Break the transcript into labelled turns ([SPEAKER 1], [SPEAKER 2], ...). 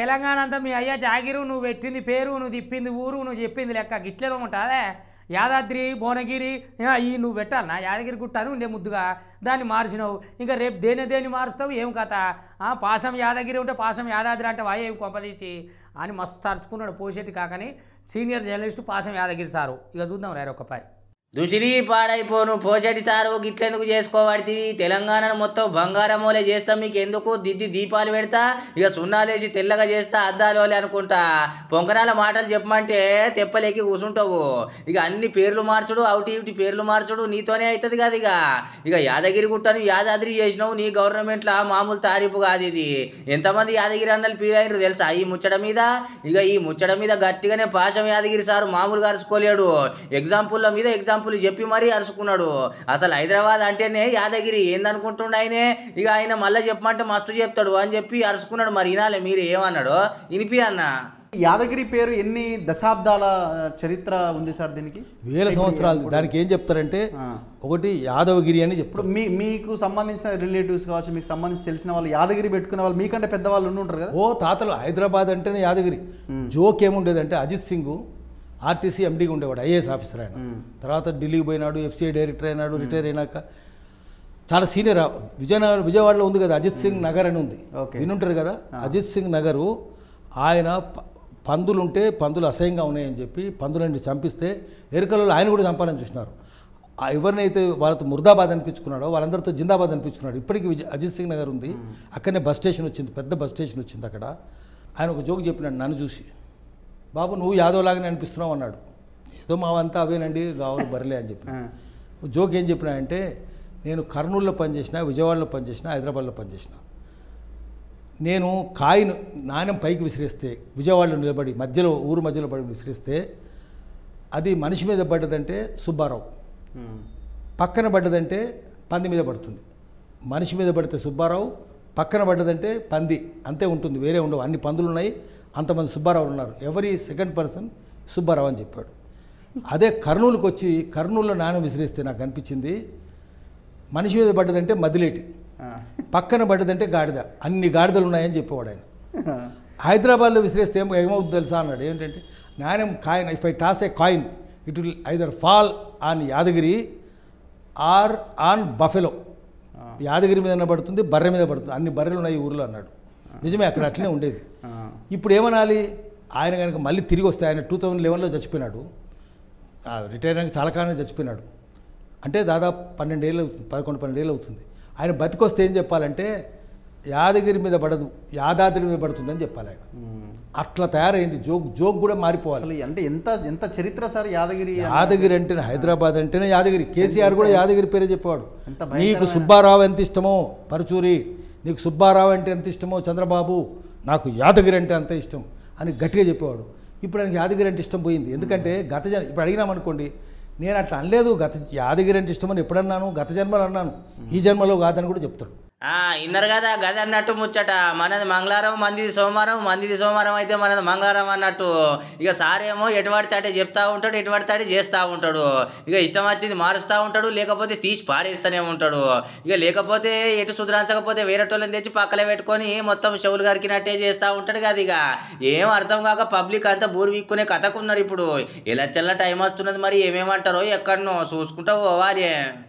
[SPEAKER 1] తెలంగాణ అంతా మీ అయ్యా జాగిరు నువ్వు పెట్టింది పేరు నువ్వు తిప్పింది ఊరు నువ్వు చెప్పింది లెక్క గిట్లనే ఉంటుందే యాదాద్రి భువనగిరి ఈ నువ్వు నా యాదగిరి గుట్టాను ఉండే ముద్దుగా దాన్ని మార్చినావు ఇంకా రేపు దేని దేన్ని మారుస్తావు ఏం కథ పాశం యాదగిరి ఉంటే పాశం యాదాద్రి అంటే వాయి ఏం కొంపదీచి అని మస్తు తరుచుకున్నాడు పోషెట్టి కాకని senior journalist Pasham Yadagiri sir ఇక చూద్దాం రేరొకపారి దుసిలి
[SPEAKER 2] పాడైపోను పోషటి సారు గిట్లెందుకు చేసుకోబడితే తెలంగాణను మొత్తం బంగారమోలే చేస్తా మీకు ఎందుకు దిద్ది దీపాలు పెడతా ఇక వేసి తెల్లగా చేస్తా అద్దాలు అద్దాలోలే అనుకుంటా పొంగనాల మాటలు చెప్పమంటే తెప్పలేకి కూర్చుంటావు ఇక అన్ని పేర్లు మార్చుడు అవుటి ఇవిటి పేర్లు మార్చుడు నీతోనే అవుతుంది కదా ఇక ఇక యాదగిరి గుట్టను యాదాద్రి చేసినావు నీ గవర్నమెంట్లో మామూలు తారీపు కాదు ఇది ఎంతమంది యాదగిరి అన్నలు పీరైనరు తెలుసా ఈ ముచ్చట మీద ఇక ఈ ముచ్చట మీద గట్టిగానే పాశం యాదగిరి సారు మామూలు కరుచుకోలేడు ఎగ్జాంపుల్ల మీద ఎగ్జాంపుల్ ఎగ్జాంపుల్ చెప్పి మరీ అరుచుకున్నాడు అసలు హైదరాబాద్ అంటేనే యాదగిరి ఏందనుకుంటుండే ఆయనే ఇక ఆయన మళ్ళీ చెప్పమంటే మస్తు చెప్తాడు అని చెప్పి అరుచుకున్నాడు మరి వినాలి మీరు ఏమన్నాడు వినిపి అన్న యాదగిరి
[SPEAKER 3] పేరు ఎన్ని దశాబ్దాల చరిత్ర ఉంది సార్ దీనికి వేల సంవత్సరాలు దానికి ఏం చెప్తారంటే ఒకటి యాదవగిరి అని చెప్పుడు మీ మీకు సంబంధించిన రిలేటివ్స్ కావచ్చు మీకు సంబంధించి తెలిసిన వాళ్ళు యాదగిరి పెట్టుకునే వాళ్ళు మీకంటే పెద్దవాళ్ళు ఉంటారు కదా ఓ తాతలు హైదరాబాద్ అంటేనే యాదగిరి జోక్ ఏముండేదంటే అజిత్ సింగ్ ఆర్టీసీ ఎండీగా ఉండేవాడు ఐఏఎస్ ఆఫీసర్ ఆయన తర్వాత ఢిల్లీకి పోయినాడు ఎఫ్సీఐ డైరెక్టర్ అయినాడు రిటైర్ అయినాక చాలా సీనియర్ విజయనగర్ విజయవాడలో ఉంది కదా అజిత్ సింగ్ నగర్ అని ఉంది వినుంటారు కదా అజిత్ సింగ్ నగరు ఆయన ఉంటే పందులు అసహ్యంగా ఉన్నాయని చెప్పి పందులని చంపిస్తే ఎరుకలలో ఆయన కూడా చంపాలని చూసినారు ఎవరినైతే వాళ్ళతో ముర్దాబాద్ అనిపించుకున్నాడో వాళ్ళందరితో జిందాబాద్ అనిపించుకున్నాడు ఇప్పటికీ అజిత్ సింగ్ నగర్ ఉంది అక్కడనే బస్ స్టేషన్ వచ్చింది పెద్ద బస్ స్టేషన్ వచ్చింది అక్కడ ఆయన ఒక జోక్ చెప్పినాడు నన్ను చూసి బాబు నువ్వు యాదవ్లాగానే అనిపిస్తున్నావు అన్నాడు ఏదో మావంతా అవేనండి రావులు బరలే అని చెప్పిన జోక్ ఏం చెప్పినా అంటే నేను కర్నూలులో పనిచేసిన విజయవాడలో పనిచేసిన హైదరాబాద్లో పనిచేసిన నేను కాయను నాణ్యం పైకి విసిరిస్తే విజయవాడలో నిలబడి మధ్యలో ఊరు మధ్యలో పడి విసిరిస్తే అది మనిషి మీద పడ్డదంటే సుబ్బారావు పక్కన పడ్డదంటే పంది మీద పడుతుంది మనిషి మీద పడితే సుబ్బారావు పక్కన పడ్డదంటే పంది అంతే ఉంటుంది వేరే ఉండవు అన్ని పందులు ఉన్నాయి అంతమంది సుబ్బారావు ఉన్నారు ఎవరి సెకండ్ పర్సన్ సుబ్బారావు అని చెప్పాడు అదే కర్నూలుకి వచ్చి కర్నూలులో నాన్న విసిరేస్తే నాకు అనిపించింది మనిషి మీద పడ్డదంటే మదిలేటి పక్కన పడ్డదంటే గాడిద అన్ని గాడిదలు ఉన్నాయని చెప్పేవాడు ఆయన హైదరాబాద్లో విసిరేస్తే ఏమో ఏమవుతుంది తెలుసా అన్నాడు ఏంటంటే నాణ్యం coin if I toss a coin it will either fall on Yadagiri or on buffalo Yadagiri మీద పడుతుంది బర్రె మీద పడుతుంది అన్ని బర్రెలు ఉన్నాయి ఊర్లో అన్నాడు నిజమే అక్కడ అట్లనే ఉండేది ఇప్పుడు ఏమనాలి ఆయన కనుక మళ్ళీ తిరిగి వస్తే ఆయన టూ థౌజండ్ లెవెన్లో చచ్చిపోయినాడు రిటైర్ అయిన చాలా కాలంగా చచ్చిపోయినాడు అంటే దాదాపు పన్నెండేళ్ళు అవుతుంది పదకొండు పన్నెండేళ్ళు అవుతుంది ఆయన బతికొస్తే ఏం చెప్పాలంటే యాదగిరి మీద పడదు యాదాద్రి మీద పడుతుందని చెప్పాలి ఆయన అట్లా తయారైంది జోక్ జోక్ కూడా మారిపోవాలి అంటే ఎంత ఎంత చరిత్ర సార్ యాదగిరి యాదగిరి అంటేనే హైదరాబాద్ అంటేనే యాదగిరి కేసీఆర్ కూడా యాదగిరి పేరే చెప్పేవాడు నీకు సుబ్బారావు ఎంత ఇష్టమో పరుచూరి నీకు సుబ్బారావు అంటే ఎంత ఇష్టమో చంద్రబాబు నాకు యాదగిరి అంటే అంత ఇష్టం అని గట్టిగా చెప్పేవాడు ఇప్పుడు ఆయనకి యాదగిరి అంటే ఇష్టం పోయింది ఎందుకంటే గత జన్ ఇప్పుడు అడిగినామనుకోండి నేను అట్లా అనలేదు గత యాదగిరి అంటే ఇష్టమని ఎప్పుడన్నాను గత జన్మలో అన్నాను ఈ జన్మలో కాదని కూడా చెప్తాడు
[SPEAKER 2] ఇన్నారు కదా గది అన్నట్టు ముచ్చట మనది మంగళవారం మందిది సోమవారం మందిది సోమవారం అయితే మనది మంగళవారం అన్నట్టు ఇక సారేమో ఎటు అటే చెప్తా ఉంటాడు ఎటు అటే చేస్తూ ఉంటాడు ఇక ఇష్టం వచ్చింది మారుస్తూ ఉంటాడు లేకపోతే తీసి పారేస్తూనే ఉంటాడు ఇక లేకపోతే ఎటు సుధరించకపోతే వేరేటోళ్ళని తెచ్చి పక్కలే పెట్టుకొని మొత్తం చెవులు గరికినట్టే చేస్తూ ఉంటాడు కదా ఇక ఏం అర్థం కాక పబ్లిక్ అంతా బూరు వీక్కునే కథకున్నారు ఇప్పుడు ఇలా చల్ల టైం వస్తున్నది మరి ఏమేమంటారో ఎక్కడనో చూసుకుంటూ పోవాలి